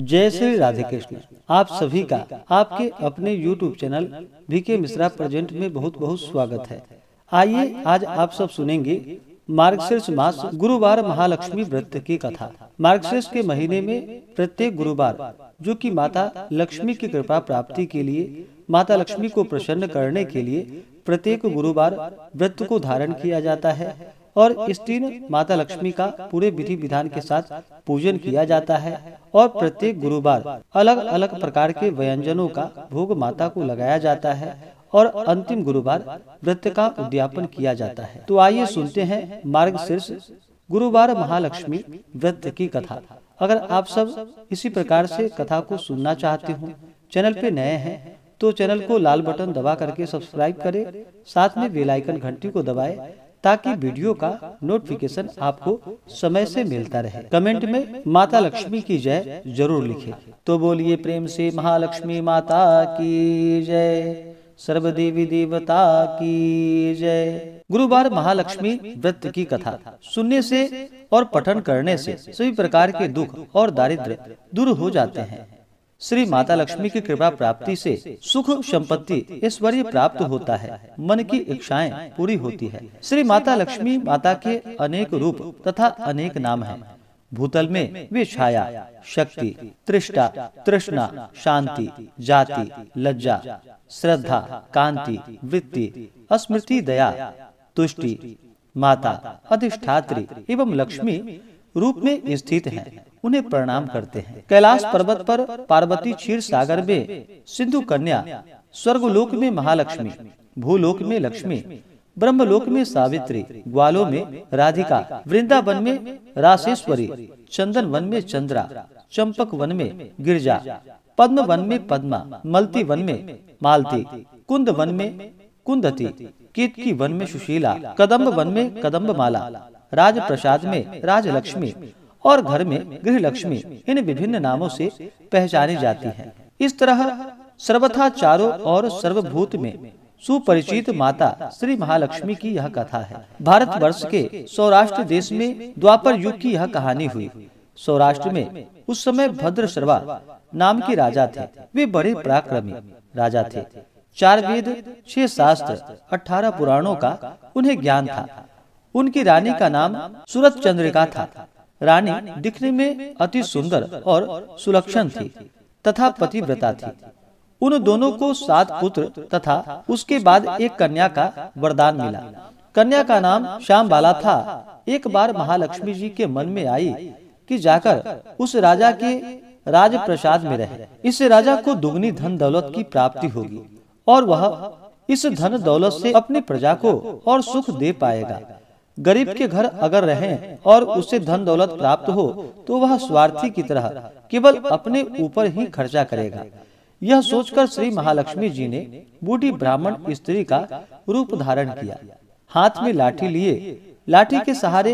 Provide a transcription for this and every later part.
जय श्री राधे कृष्ण आप सभी का आपके अपने YouTube चैनल के मिश्रा प्रेजेंट में बहुत बहुत स्वागत है आइए आज आप सब सुनेंगे मार्गशीर्ष मास गुरुवार महालक्ष्मी व्रत की कथा मार्गशीर्ष के महीने में प्रत्येक गुरुवार जो कि माता लक्ष्मी की कृपा प्राप्ति के लिए माता लक्ष्मी को प्रसन्न करने के लिए प्रत्येक गुरुवार व्रत को धारण किया जाता है और इस दिन माता लक्ष्मी का पूरे विधि विधान के साथ पूजन किया जाता है और प्रत्येक गुरुवार अलग अलग प्रकार के व्यंजनों का भोग माता को लगाया जाता है और अंतिम गुरुवार व्रत का उद्यापन किया जाता है तो आइए सुनते हैं मार्ग शीर्ष गुरुवार महालक्ष्मी व्रत की कथा अगर आप सब इसी प्रकार से कथा को सुनना चाहते हो चैनल पे नए हैं तो चैनल को लाल बटन दबा करके सब्सक्राइब करें साथ में बेल आइकन घंटी को दबाएं ताकि वीडियो का नोटिफिकेशन आपको समय से मिलता रहे कमेंट में माता लक्ष्मी की जय जरूर लिखें। तो बोलिए प्रेम से महालक्ष्मी माता की जय सर्व देवी देवता की जय गुरुवार महालक्ष्मी व्रत की कथा सुनने से और पठन करने से सभी प्रकार के दुख और दारिद्र दूर हो जाते हैं श्री माता लक्ष्मी की कृपा प्राप्ति से सुख संपत्ति ऐश्वर्य प्राप्त होता है मन की इच्छाएं पूरी होती है श्री माता लक्ष्मी माता के अनेक रूप तथा अनेक नाम हैं। भूतल में वे छाया शक्ति तृष्टा तृष्णा शांति जाति लज्जा श्रद्धा कांति वृत्ति स्मृति दया तुष्टि माता अधिष्ठात्री एवं लक्ष्मी रूप में स्थित हैं उन्हें प्रणाम करते हैं कैलाश पर्वत पर पार्वती क्षीर सागर में सिंधु कन्या स्वर्गलोक में महालक्ष्मी भूलोक में लक्ष्मी ब्रह्मलोक में सावित्री ग्वालो में राधिका वृंदावन में राशेश्वरी चंदन वन में चंद्रा चंपक वन में गिरजा पद्म वन में पद्मा मलती वन में मालती कुंद वन में कुंदती केतकी वन में सुशीला कदम्ब वन में कदम्ब माला राजप्रसाद में राजलक्ष्मी और घर में गृह लक्ष्मी इन विभिन्न नामों से पहचानी जाती है इस तरह सर्वथा चारों और सर्वभूत में सुपरिचित माता श्री महालक्ष्मी की यह कथा है भारत वर्ष के सौराष्ट्र देश में द्वापर युग की यह कहानी हुई सौराष्ट्र में उस समय भद्र सर्वा नाम के राजा थे वे बड़े पराक्रमी राजा थे चार वेद छह शास्त्र अठारह पुराणों का उन्हें ज्ञान था उनकी रानी का नाम सूरत चंद्रिका था रानी दिखने में अति सुंदर और सुलक्षण थी तथा पतिव्रता थी उन दोनों को सात पुत्र तथा उसके बाद एक कन्या का वरदान मिला कन्या का नाम श्याम बाला था एक बार महालक्ष्मी जी के मन में आई कि जाकर उस राजा के राज प्रसाद में रहे इससे राजा को दुगनी धन दौलत की प्राप्ति होगी और वह इस धन दौलत से अपनी प्रजा को और सुख दे पाएगा गरीब के घर अगर रहें और उसे धन दौलत प्राप्त हो तो वह स्वार्थी की तरह केवल अपने ऊपर ही खर्चा करेगा यह सोचकर श्री महालक्ष्मी जी ने बूढ़ी ब्राह्मण स्त्री का रूप धारण किया हाथ में लाठी लिए लाठी के सहारे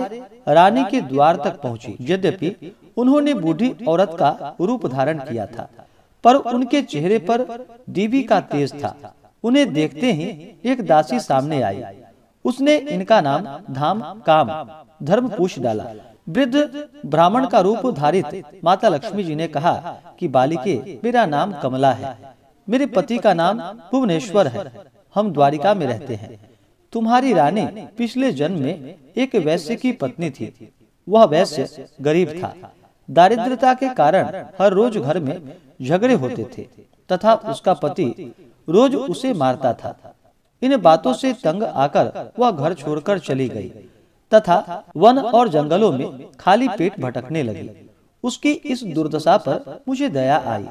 रानी के द्वार तक पहुंची। यद्यपि उन्होंने बूढ़ी औरत का रूप धारण किया था पर उनके चेहरे पर देवी का तेज था उन्हें देखते ही एक दासी सामने आई उसने इनका नाम धाम काम धर्म पूछ डाला वृद्ध ब्राह्मण का रूप धारित माता लक्ष्मी जी ने कहा कि बालिके मेरा नाम कमला है मेरे पति का नाम भुवनेश्वर है हम द्वारिका में रहते हैं तुम्हारी रानी पिछले जन्म में एक वैश्य की पत्नी थी वह वैश्य गरीब था दारिद्रता के कारण हर रोज घर में झगड़े होते थे तथा उसका पति रोज उसे मारता था इन बातों से तंग आकर वह घर छोड़कर चली गई तथा वन और जंगलों में खाली पेट भटकने लगी उसकी इस दुर्दशा पर मुझे दया आई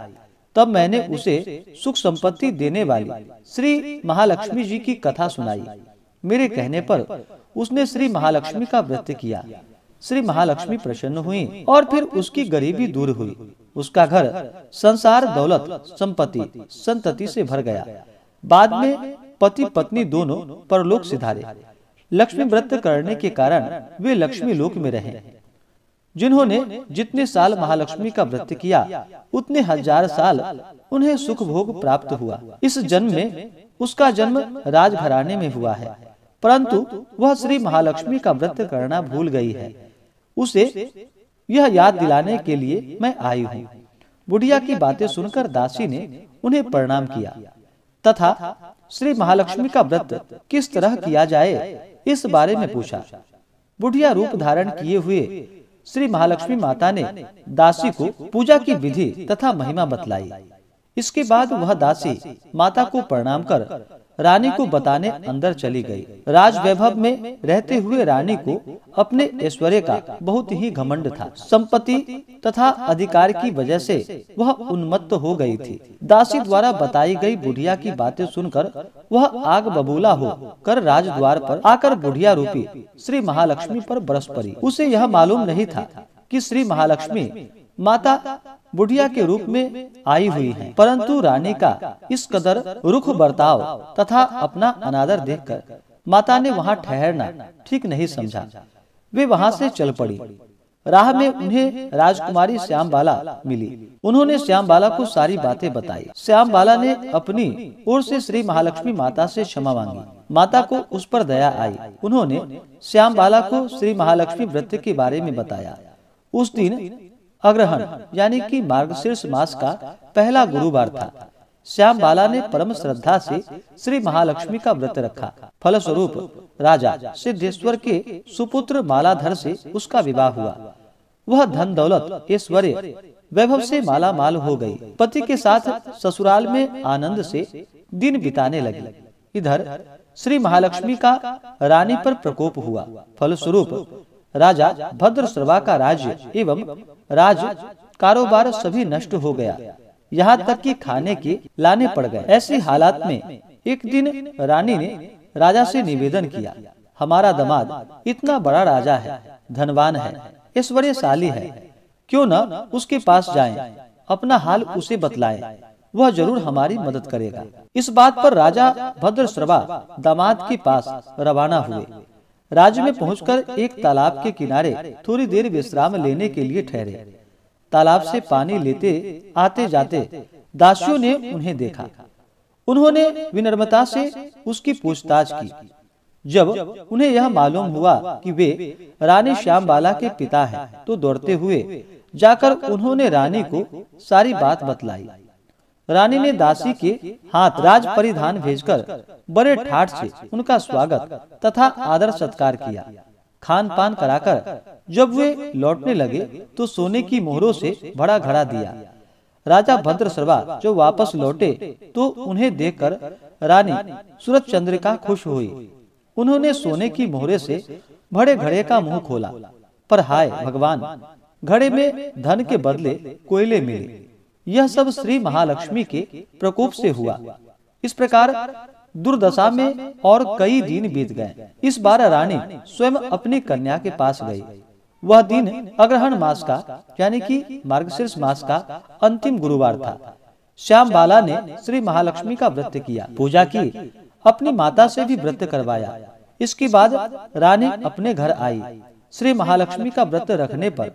तब मैंने उसे सुख संपत्ति देने वाली श्री महालक्ष्मी जी की कथा सुनाई मेरे कहने पर उसने श्री महालक्ष्मी का व्रत किया श्री महालक्ष्मी प्रसन्न हुई और फिर उसकी गरीबी दूर हुई उसका घर संसार दौलत संपत्ति संतति से भर गया बाद में पति पत्नी दोनों परलोक सिधारे लक्ष्मी व्रत करने के कारण वे लक्ष्मी लोक में रहे जिन्होंने जितने साल महालक्ष्मी का व्रत किया उतने हजार साल उन्हें सुख भोग प्राप्त हुआ इस जन्म में उसका जन्म राजघराने में हुआ है परंतु वह श्री महालक्ष्मी का व्रत करना भूल गई है उसे यह याद दिलाने के लिए मैं आई हूँ बुढ़िया की बातें सुनकर दासी ने उन्हें प्रणाम किया तथा श्री महालक्ष्मी का व्रत किस तरह किया जाए इस बारे में पूछा बुढ़िया रूप धारण किए हुए श्री महालक्ष्मी माता ने दासी को पूजा की विधि तथा महिमा बतलाई इसके बाद वह दासी माता को प्रणाम कर रानी को बताने अंदर चली गई। राज वैभव में रहते हुए रानी को अपने ऐश्वर्य का बहुत ही घमंड था संपत्ति तथा अधिकार की वजह से वह उन्मत्त हो गई थी दासी द्वारा बताई गई बुढ़िया की बातें सुनकर वह आग बबूला हो कर राजद्वार पर आकर बुढ़िया रूपी श्री महालक्ष्मी पर बरस पड़ी उसे यह मालूम नहीं था कि श्री महालक्ष्मी माता बुढ़िया के रूप में आई हुई है परंतु रानी का इस कदर रुख बर्ताव तथा अपना अनादर देखकर माता ने वहाँ ठहरना ठीक नहीं समझा वे वहाँ से चल पड़ी राह में उन्हें राजकुमारी श्याम बाला मिली उन्होंने श्याम बाला को सारी बातें बताई श्याम बाला ने अपनी ओर से श्री महालक्ष्मी माता से क्षमा मांगी माता को उस पर दया आई उन्होंने श्याम बाला को श्री महालक्ष्मी व्रत के बारे में बताया उस दिन अग्रहण यानी कि मार्गशीर्ष मास का पहला गुरुवार था श्याम बाला ने परम श्रद्धा से श्री महालक्ष्मी का व्रत रखा फलस्वरूप राजा सिद्धेश्वर के सुपुत्र मालाधर से उसका विवाह हुआ वह धन दौलत ऐश्वर्य वैभव से माला माल हो गई पति के साथ ससुराल में आनंद से दिन बिताने लगी इधर श्री महालक्ष्मी का रानी पर प्रकोप हुआ फलस्वरूप राजा भद्र भद्रश्रवा का राज्य एवं राज कारोबार सभी नष्ट हो गया यहाँ तक कि खाने के लाने पड़ गए ऐसी हालात में एक दिन रानी ने राजा से निवेदन किया हमारा दमाद इतना बड़ा राजा है धनवान है ऐश्वर्यशाली है क्यों न उसके पास जाएं, अपना हाल उसे बतलाएं, वह जरूर हमारी मदद करेगा इस बात पर राजा भद्र भद्रश्रवा दामाद के पास रवाना हुए राज्य में पहुंचकर एक तालाब के किनारे थोड़ी देर विश्राम लेने के लिए ठहरे तालाब से पानी लेते आते जाते दासियों ने उन्हें देखा उन्होंने विनम्रता से उसकी पूछताछ की जब उन्हें यह मालूम हुआ कि वे रानी श्याम बाला के पिता हैं, तो दौड़ते हुए जाकर उन्होंने रानी को सारी बात बतलाई रानी ने दासी के हाथ राज परिधान भेजकर बड़े ठाठ से उनका स्वागत तथा आदर सत्कार किया खान पान कराकर जब वे लौटने लगे तो, तो सोने की मोहरों से भरा घड़ा दिया राजा भद्र सर्वा जो वापस लौटे तो, तो उन्हें देखकर रानी सूरज चंद्रिका खुश हुई उन्होंने सोने की मोहरे से भड़े घड़े का मुंह खोला पर हाय भगवान घड़े में धन के बदले कोयले मिले यह सब श्री महालक्ष्मी के प्रकोप से हुआ इस प्रकार दुर्दशा में और कई दिन बीत गए इस बार रानी स्वयं अपनी कन्या के पास गई वह दिन अग्रहण मास का यानी कि मार्गशीर्ष मास का अंतिम गुरुवार था श्याम बाला ने श्री महालक्ष्मी का व्रत किया पूजा की अपनी माता से भी व्रत करवाया इसके बाद रानी अपने घर आई श्री महालक्ष्मी का व्रत रखने पर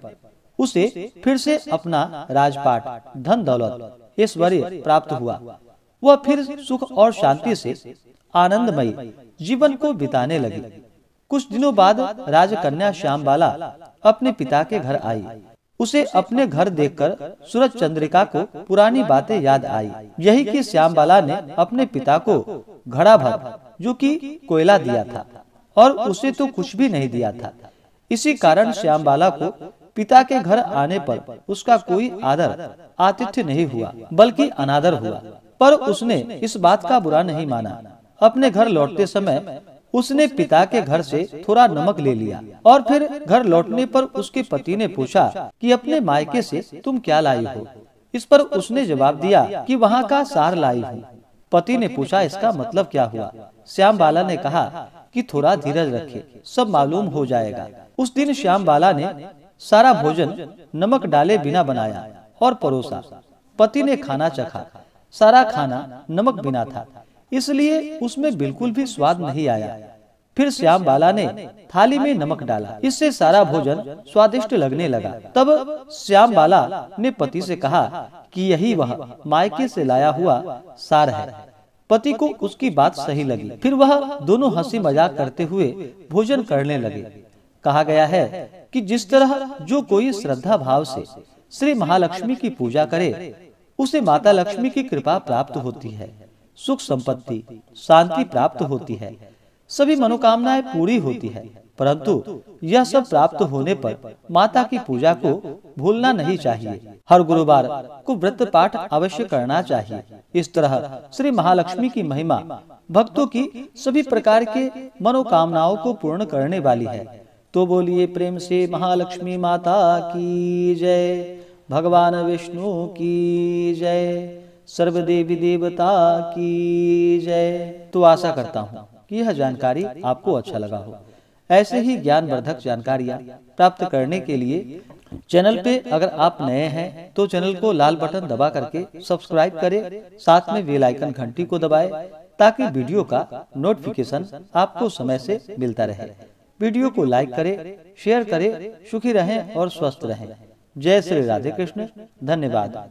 उसे फिर से अपना राजपाट धन दौलत ऐश्वर्य प्राप्त हुआ वह फिर सुख और शांति से आनंदमय जीवन को बिताने लगी कुछ दिनों बाद राजकन्या श्यामबाला अपने पिता के घर आई उसे अपने घर देखकर सूरज चंद्रिका को पुरानी बातें याद आई यही कि श्यामबाला ने अपने पिता को घड़ा भर जो कि कोयला दिया था और उसे तो, तो कुछ भी नहीं दिया था इसी कारण श्यामबाला को पिता के घर आने पर उसका कोई आदर आतिथ्य नहीं हुआ बल्कि अनादर हुआ पर उसने इस बात का बुरा नहीं माना अपने घर लौटते समय उसने पिता के घर से थोड़ा नमक ले लिया और फिर घर लौटने पर उसके पति ने पूछा कि अपने मायके से तुम क्या लाई हो इस पर उसने जवाब दिया कि वहाँ का सार लाई हूँ पति ने पूछा इसका मतलब क्या हुआ श्याम बाला ने कहा कि थोड़ा धीरज रखे सब मालूम हो जाएगा उस दिन श्याम बाला ने सारा भोजन नमक डाले बिना बनाया और परोसा पति ने खाना चखा सारा खाना नमक बिना था इसलिए उसमें बिल्कुल भी स्वाद नहीं आया फिर श्याम बाला ने थाली में नमक डाला इससे सारा भोजन स्वादिष्ट लगने लगा तब श्याम बाला ने पति से कहा कि यही वह मायके से लाया हुआ सार है पति को उसकी बात सही लगी फिर वह दोनों हंसी मजाक करते हुए भोजन करने लगे कहा गया है कि जिस तरह जो कोई श्रद्धा भाव से श्री महालक्ष्मी की पूजा करे उसे माता लक्ष्मी की कृपा प्राप्त होती है सुख संपत्ति शांति प्राप्त होती है सभी मनोकामनाएं पूरी होती है परंतु यह सब प्राप्त होने पर माता की पूजा को भूलना नहीं चाहिए हर गुरुवार को व्रत पाठ अवश्य करना चाहिए इस तरह श्री महालक्ष्मी की महिमा भक्तों की सभी प्रकार के मनोकामनाओं को पूर्ण करने वाली है तो बोलिए प्रेम से महालक्ष्मी माता की जय भगवान विष्णु की जय सर्वदेवी देवता की जय तो आशा करता हूँ कि यह जानकारी आपको अच्छा लगा हो ऐसे ही ज्ञान वर्धक जानकारियाँ प्राप्त करने के लिए चैनल पे अगर आप नए हैं तो चैनल को लाल बटन दबा करके सब्सक्राइब करें साथ में बेल आइकन घंटी को दबाएं ताकि वीडियो का नोटिफिकेशन आपको समय से मिलता रहे वीडियो को लाइक करें, शेयर करें, सुखी रहें और स्वस्थ रहें। जय श्री राधे कृष्ण धन्यवाद